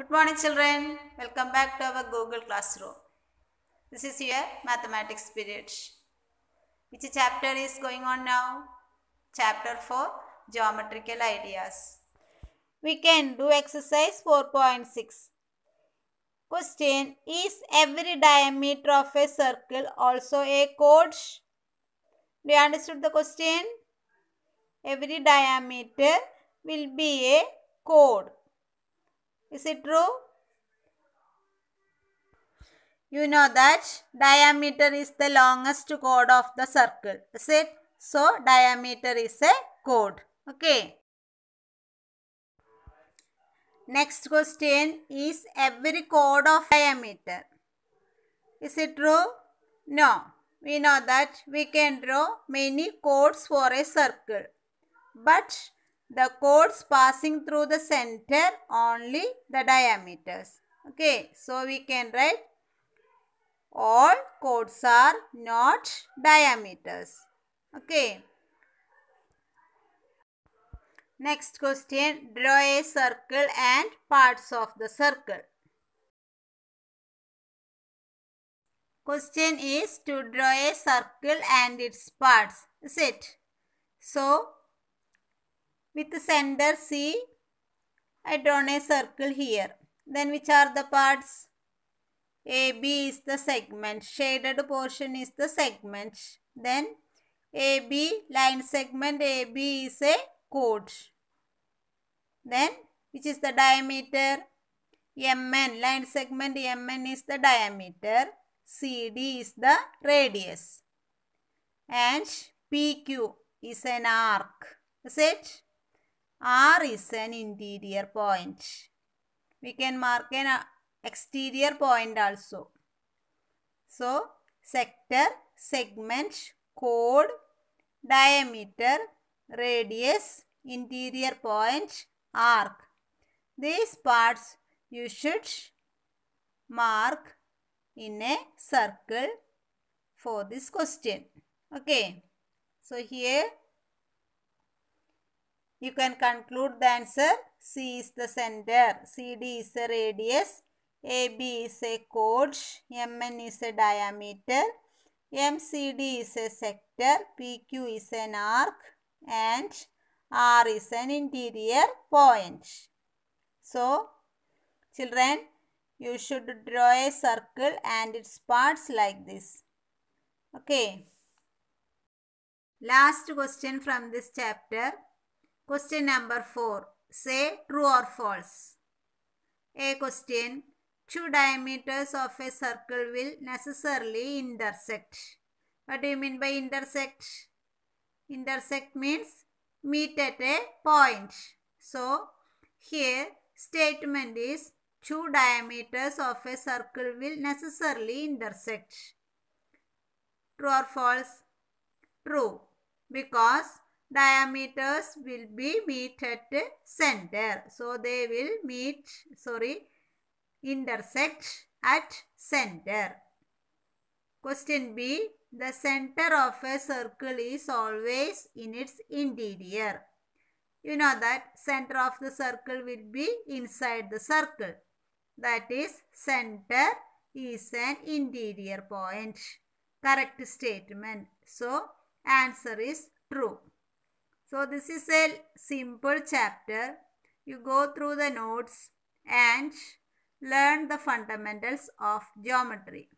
Good morning children. Welcome back to our Google Classroom. This is your mathematics period. Which chapter is going on now? Chapter 4 Geometrical Ideas. We can do exercise 4.6. Question Is every diameter of a circle also a chord? Do you understood the question? Every diameter will be a chord. Is it true? You know that diameter is the longest chord of the circle. Is it? So, diameter is a chord. Okay. Next question is every chord of diameter. Is it true? No. We know that we can draw many chords for a circle. But the chords passing through the center only the diameters. Okay, so we can write all chords are not diameters. Okay. Next question, draw a circle and parts of the circle. Question is to draw a circle and its parts, is it? So, with center C. I drawn a circle here. Then which are the parts? AB is the segment. Shaded portion is the segment. Then AB line segment AB is a chord. Then which is the diameter? MN line segment MN is the diameter. CD is the radius. And PQ is an arc. Is it? R is an interior point. We can mark an uh, exterior point also. So, sector, segment, chord, diameter, radius, interior point, arc. These parts you should mark in a circle for this question. Okay. So, here you can conclude the answer C is the center, CD is a radius, AB is a chord, MN is a diameter, MCD is a sector, PQ is an arc and R is an interior point. So, children, you should draw a circle and its parts like this. Okay. Last question from this chapter. Question number 4. Say true or false. A question. Two diameters of a circle will necessarily intersect. What do you mean by intersect? Intersect means meet at a point. So, here statement is two diameters of a circle will necessarily intersect. True or false? True because diameters will be meet at center. So they will meet, sorry, intersect at center. Question B. The center of a circle is always in its interior. You know that center of the circle will be inside the circle. That is center is an interior point. Correct statement. So answer is true. So this is a simple chapter. You go through the notes and learn the fundamentals of geometry.